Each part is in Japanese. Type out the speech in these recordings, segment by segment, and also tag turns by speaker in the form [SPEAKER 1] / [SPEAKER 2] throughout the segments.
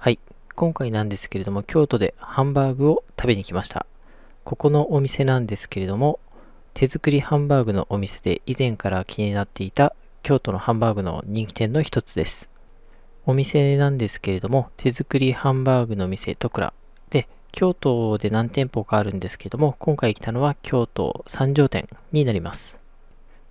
[SPEAKER 1] はい。今回なんですけれども、京都でハンバーグを食べに来ました。ここのお店なんですけれども、手作りハンバーグのお店で以前から気になっていた京都のハンバーグの人気店の一つです。お店なんですけれども、手作りハンバーグの店トクラで、京都で何店舗かあるんですけれども、今回来たのは京都三条店になります。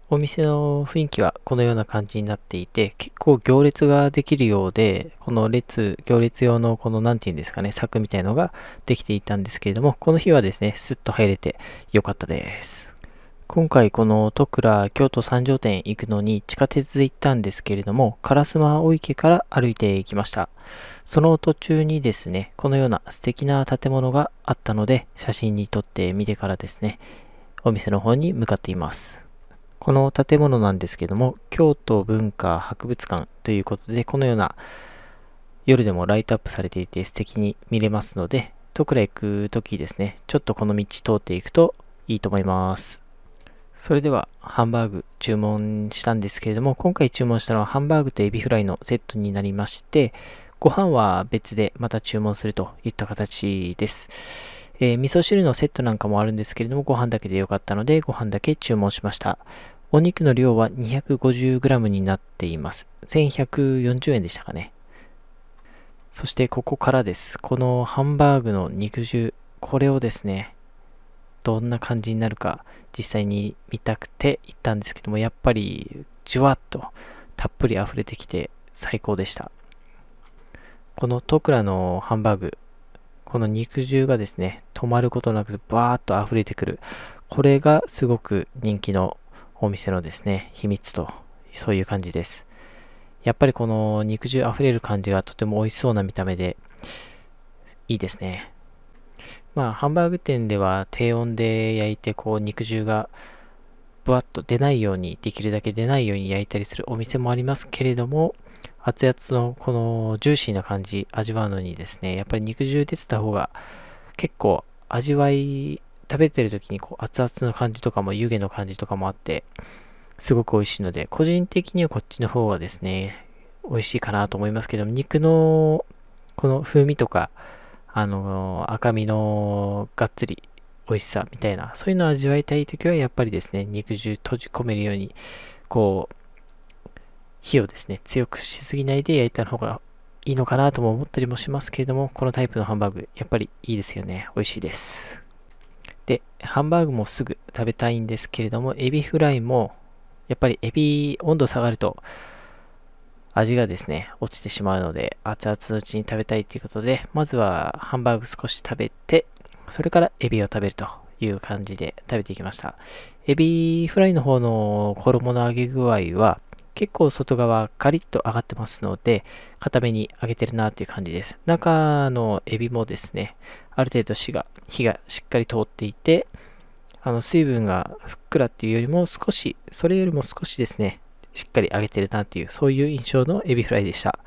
[SPEAKER 1] お店の雰囲気はこのような感じになっていて、結構行列ができるようで、この列、行列用のこの何て言うんですかね、柵みたいのができていたんですけれども、この日はですね、スッと入れてよかったです。今回この戸倉京都三条店行くのに地下鉄で行ったんですけれども烏丸御池から歩いていきましたその途中にですねこのような素敵な建物があったので写真に撮ってみてからですねお店の方に向かっていますこの建物なんですけども、京都文化博物館ということで、このような夜でもライトアップされていて素敵に見れますので、戸倉行くときですね、ちょっとこの道通っていくといいと思います。それではハンバーグ注文したんですけれども、今回注文したのはハンバーグとエビフライのセットになりまして、ご飯は別でまた注文するといった形です。えー、味噌汁のセットなんかもあるんですけれども、ご飯だけでよかったので、ご飯だけ注文しました。お肉の量は 250g になっています。1140円でしたかね。そしてここからです。このハンバーグの肉汁、これをですね、どんな感じになるか実際に見たくて行ったんですけども、やっぱりじゅわっとたっぷり溢れてきて最高でした。このトクラのハンバーグ、この肉汁がですね、止まることなくバーッと溢れてくる。これがすごく人気のお店のですね、秘密と、そういう感じです。やっぱりこの肉汁あふれる感じがとても美味しそうな見た目で、いいですね。まあ、ハンバーグ店では低温で焼いて、こう、肉汁がぶわっと出ないように、できるだけ出ないように焼いたりするお店もありますけれども、熱々のこのジューシーな感じ味わうのにですね、やっぱり肉汁出てた方が結構味わい食べてる時にこう熱々の感じとかも湯気の感じとかもあって、すごく美味しいので、個人的にはこっちの方がですね、美味しいかなと思いますけども、肉のこの風味とか、あの、赤身のがっつり美味しさみたいな、そういうのを味わいたい時はやっぱりですね、肉汁閉じ込めるように、こう、火をですね、強くしすぎないで焼いた方がいいのかなとも思ったりもしますけれども、このタイプのハンバーグ、やっぱりいいですよね。美味しいです。で、ハンバーグもすぐ食べたいんですけれども、エビフライも、やっぱりエビ温度下がると、味がですね、落ちてしまうので、熱々のうちに食べたいということで、まずはハンバーグ少し食べて、それからエビを食べるという感じで食べていきました。エビフライの方の衣の揚げ具合は、結構外側カリッと揚がってますので、硬めに揚げてるなっていう感じです。中のエビもですね、ある程度火が、火がしっかり通っていて、あの、水分がふっくらっていうよりも少し、それよりも少しですね、しっかり揚げてるなっていう、そういう印象のエビフライでした。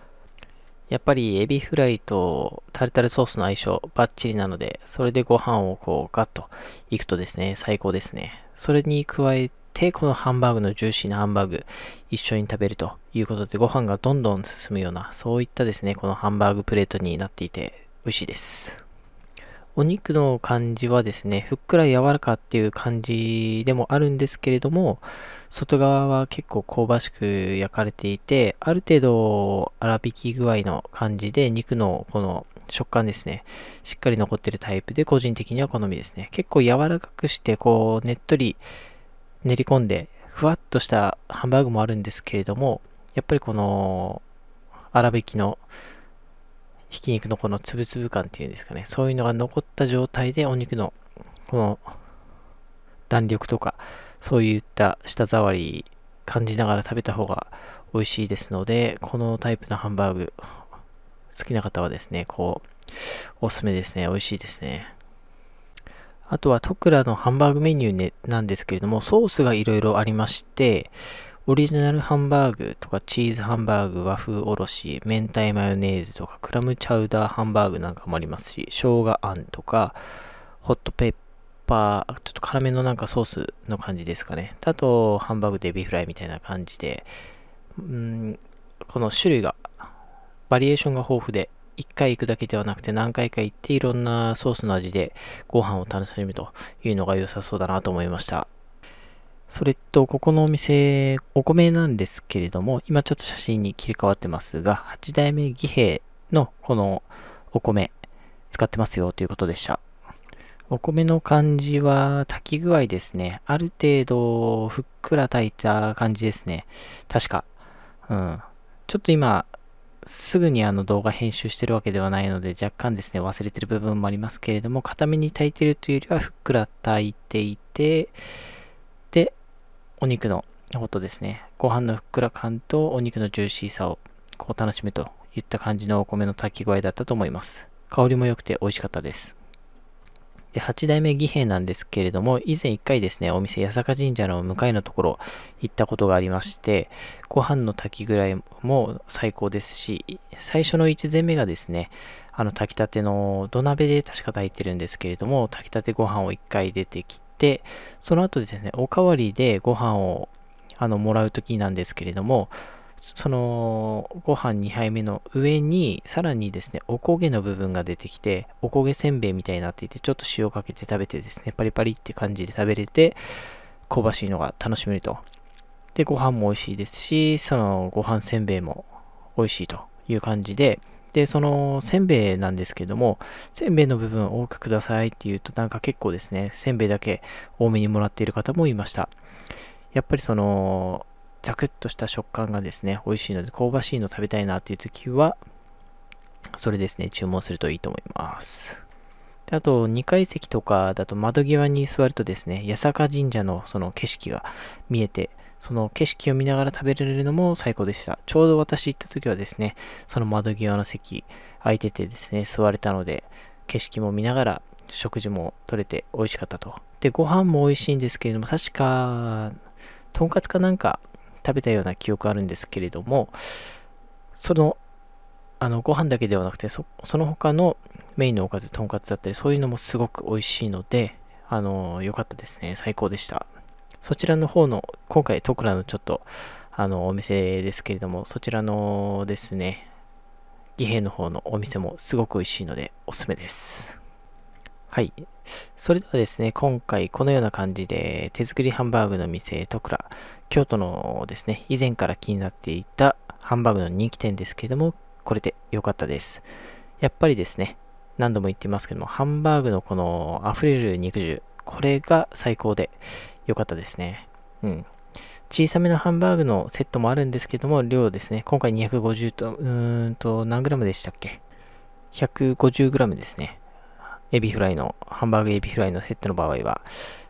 [SPEAKER 1] やっぱりエビフライとタルタルソースの相性バッチリなので、それでご飯をこうガッといくとですね、最高ですね。それに加えて、このハンバーグのジューシーなハンバーグ一緒に食べるということで、ご飯がどんどん進むような、そういったですね、このハンバーグプレートになっていて美味しいです。お肉の感じはですね、ふっくら柔らかっていう感じでもあるんですけれども、外側は結構香ばしく焼かれていて、ある程度粗挽き具合の感じで肉のこの食感ですね、しっかり残ってるタイプで個人的には好みですね。結構柔らかくしてこうねっとり練り込んで、ふわっとしたハンバーグもあるんですけれども、やっぱりこの粗挽きのひき肉のこのつぶつぶ感っていうんですかね、そういうのが残った状態でお肉のこの弾力とか、そういった舌触り感じながら食べた方が美味しいですので、このタイプのハンバーグ、好きな方はですね、こう、おすすめですね、美味しいですね。あとはトクラのハンバーグメニュー、ね、なんですけれども、ソースがいろいろありまして、オリジナルハンバーグとかチーズハンバーグ、和風おろし、明太マヨネーズとかクラムチャウダーハンバーグなんかもありますし、生姜あんとか、ホットペッパー、ちょっと辛めのなんかソースの感じですかね。あと、ハンバーグデビフライみたいな感じで、うんこの種類が、バリエーションが豊富で、1回行くだけではなくて何回か行っていろんなソースの味でご飯を楽しめるというのが良さそうだなと思いました。それと、ここのお店、お米なんですけれども、今ちょっと写真に切り替わってますが、8代目義兵のこのお米使ってますよということでした。お米の感じは炊き具合ですね。ある程度ふっくら炊いた感じですね。確か。うん。ちょっと今、すぐにあの動画編集してるわけではないので若干ですね、忘れてる部分もありますけれども、固めに炊いてるというよりはふっくら炊いていて、お肉のことですね、ご飯のふっくら感とお肉のジューシーさをこう楽しむといった感じのお米の炊き具合だったと思います。香りも良くて美味しかったです。で、8代目義兵なんですけれども、以前1回ですね、お店、八坂神社の向かいのところ行ったことがありまして、ご飯の炊きぐらいも最高ですし、最初の1膳目がですね、あの炊きたての土鍋で確か炊いてるんですけれども、炊きたてご飯を1回出てき、その後でですね、おかわりでご飯をあのもらうときなんですけれども、そのご飯2杯目の上にさらにですねおこげの部分が出てきておこげせんべいみたいになっていてちょっと塩かけて食べてですねパリパリって感じで食べれて香ばしいのが楽しめるとでご飯も美味しいですしそのご飯せんべいも美味しいという感じでで、その、せんべいなんですけども、せんべいの部分多くくださいって言うと、なんか結構ですね、せんべいだけ多めにもらっている方もいました。やっぱりその、ザクッとした食感がですね、美味しいので、香ばしいの食べたいなっていう時は、それですね、注文するといいと思います。であと、2階席とかだと窓際に座るとですね、八坂神社のその景色が見えて、その景色を見ながら食べられるのも最高でした。ちょうど私行った時はですね、その窓際の席空いててですね、座れたので、景色も見ながら食事も取れて美味しかったと。で、ご飯も美味しいんですけれども、確か、とんかつかなんか食べたような記憶あるんですけれども、その、あの、ご飯だけではなくて、そその他のメインのおかず、とんかつだったり、そういうのもすごく美味しいので、あの、良かったですね。最高でした。そちらの方の、今回トクラのちょっと、あの、お店ですけれども、そちらのですね、義兵の方のお店もすごく美味しいので、おすすめです。はい。それではですね、今回このような感じで手作りハンバーグの店トクラ、京都のですね、以前から気になっていたハンバーグの人気店ですけれども、これで良かったです。やっぱりですね、何度も言ってますけども、ハンバーグのこの溢れる肉汁、これが最高で、良かったですね。うん。小さめのハンバーグのセットもあるんですけども、量ですね。今回250と、うーんと、何グラムでしたっけ ?150 グラムですね。エビフライの、ハンバーグエビフライのセットの場合は。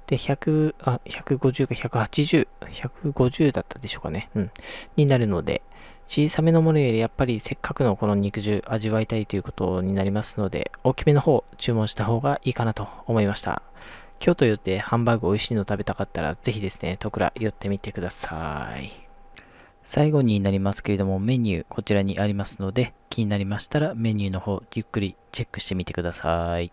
[SPEAKER 1] で、100、あ、150か180、150だったでしょうかね。うん。になるので、小さめのものよりやっぱりせっかくのこの肉汁味わいたいということになりますので、大きめの方注文した方がいいかなと思いました。京都寄ってハンバーグ美味しいの食べたかったら、ぜひですね、トクラ寄ってみてください。最後になりますけれども、メニューこちらにありますので、気になりましたらメニューの方、ゆっくりチェックしてみてください。